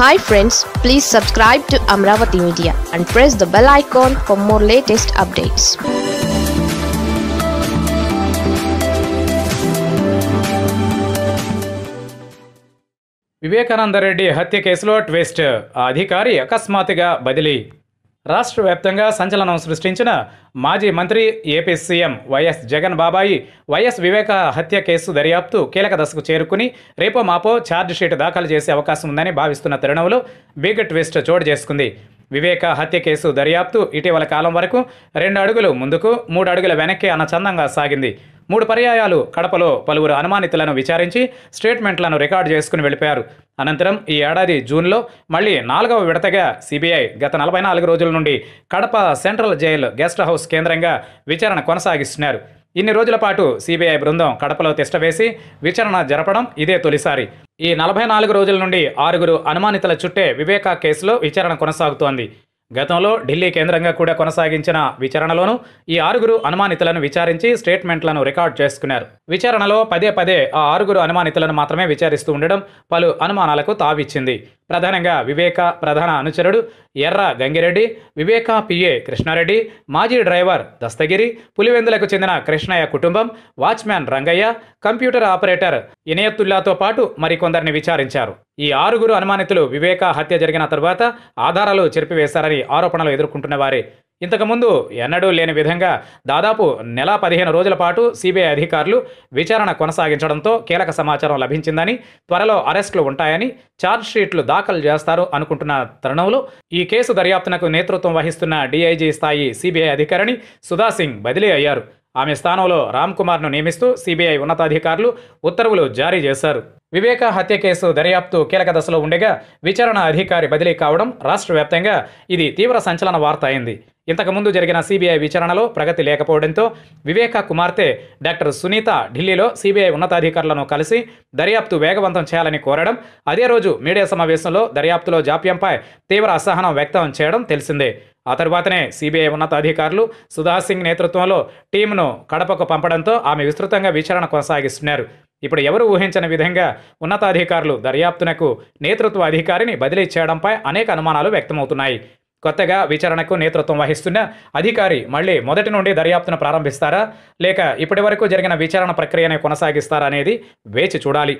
hi friends please subscribe to Amaravati media and press the bell icon for more latest updates Vivekananda Reddy హత్య కేసులో twist అధికారి అకస్మాత్తుగా బదిలీ రాష్ట్ర వ్యాప్తంగా సంచలనం సృష్టించిన మాజీ మంత్రి ఏపీ సీఎం వైఎస్ జగన్ బాబాయి వైఎస్ వివేక హత్య కేసు దర్యాప్తు కీలక దశకు చేరుకుని రేపో మాపో షీట్ దాఖలు చేసే అవకాశం ఉందని భావిస్తున్న తరుణంలో బిగ్ ట్విస్ట్ చోటు చేసుకుంది వివేక హత్య కేసు దర్యాప్తు ఇటీవల కాలం వరకు రెండు అడుగులు ముందుకు మూడు అడుగుల వెనక్కి అన్న చందంగా సాగింది మూడు పర్యాయాలు కడపలో పలువురు అనుమానితులను విచారించి స్టేట్మెంట్లను రికార్డు చేసుకుని వెళ్ళిపోయారు అనంతరం ఈ ఏడాది జూన్లో మళ్ళీ నాలుగవ విడతగా సిబిఐ గత నలభై నాలుగు రోజుల నుండి Kadapa central jail guest house కేంద్రంగా విచారణ కొనసాగిస్తున్నారు ఇన్ని రోజుల పాటు సిబిఐ బృందం కడపలో తిష్టవేసి విచారణ జరపడం ఇదే తొలిసారి ఈ నలభై నాలుగు రోజుల నుండి ఆరుగురు అనుమానితుల చుట్టే వివేకా కేసులో విచారణ కొనసాగుతోంది గతంలో ఢిల్లీ కేంద్రంగా కూడా కొనసాగించిన విచారణలోనూ ఈ ఆరుగురు అనుమానితులను విచారించి స్టేట్మెంట్లను రికార్డ్ చేసుకున్నారు విచారణలో పదే పదే ఆ ఆరుగురు అనుమానితులను మాత్రమే విచారిస్తూ ఉండడం పలు అనుమానాలకు తావిచ్చింది ప్రధానంగా వివేక ప్రధాన అనుచరుడు ఎర్ర గంగిరెడ్డి వివేక పిఏ కృష్ణారెడ్డి మాజీ డ్రైవర్ దస్తగిరి పులివెందులకు చెందిన కృష్ణయ్య కుటుంబం వాచ్మ్యాన్ రంగయ్య కంప్యూటర్ ఆపరేటర్ ఇనయత్తుల్లాతో పాటు మరికొందరిని విచారించారు ఈ ఆరుగురు అనుమానితులు వివేక హత్య జరిగిన తర్వాత ఆధారాలు చెరిపివేశారని ఆరోపణలు ఎదుర్కొంటున్న వారి ఇంతకుముందు ఎన్నడూ లేని విధంగా దాదాపు నెల పదిహేను రోజుల పాటు సిబిఐ అధికారులు విచారణ కొనసాగించడంతో కీలక సమాచారం లభించిందని త్వరలో అరెస్టులు ఉంటాయని షీట్లు దాఖలు చేస్తారు అనుకుంటున్న తరుణంలో ఈ కేసు దర్యాప్తునకు నేతృత్వం వహిస్తున్న డీఐజీ స్థాయి సిబిఐ అధికారిని సుధాసింగ్ బదిలీ అయ్యారు ఆమె స్థానంలో రామ్ కుమార్ను నియమిస్తూ సిబిఐ ఉన్నతాధికారులు ఉత్తర్వులు జారీ చేశారు వివేక హత్య కేసు దర్యాప్తు కీలక దశలో ఉండగా విచారణ అధికారి బదిలీ కావడం రాష్ట్ర వ్యాప్తంగా ఇది తీవ్ర సంచలన వార్త అయింది ఇంతకుముందు జరిగిన సీబీఐ విచారణలో ప్రగతి లేకపోవడంతో వివేక కుమార్తె డాక్టర్ సునీత ఢిల్లీలో సీబీఐ ఉన్నతాధికారులను కలిసి దర్యాప్తు వేగవంతం చేయాలని కోరడం అదే రోజు మీడియా సమావేశంలో దర్యాప్తులో జాప్యంపై తీవ్ర అసహనం వ్యక్తం చేయడం తెలిసిందే ఆ తర్వాతనే సీబీఐ ఉన్నతాధికారులు సుధాసింగ్ నేతృత్వంలో టీంను కడపకు పంపడంతో ఆమె విస్తృతంగా విచారణ కొనసాగిస్తున్నారు ఇప్పుడు ఎవరు ఊహించని విధంగా ఉన్నతాధికారులు దర్యాప్తునకు నేతృత్వ అధికారిని బదిలీ చేయడంపై అనేక అనుమానాలు వ్యక్తమవుతున్నాయి కొత్తగా విచారణకు నేతృత్వం వహిస్తున్న అధికారి మళ్ళీ మొదటి నుండి దర్యాప్తును ప్రారంభిస్తారా లేక ఇప్పటి జరిగిన విచారణ ప్రక్రియనే కొనసాగిస్తారా అనేది వేచి చూడాలి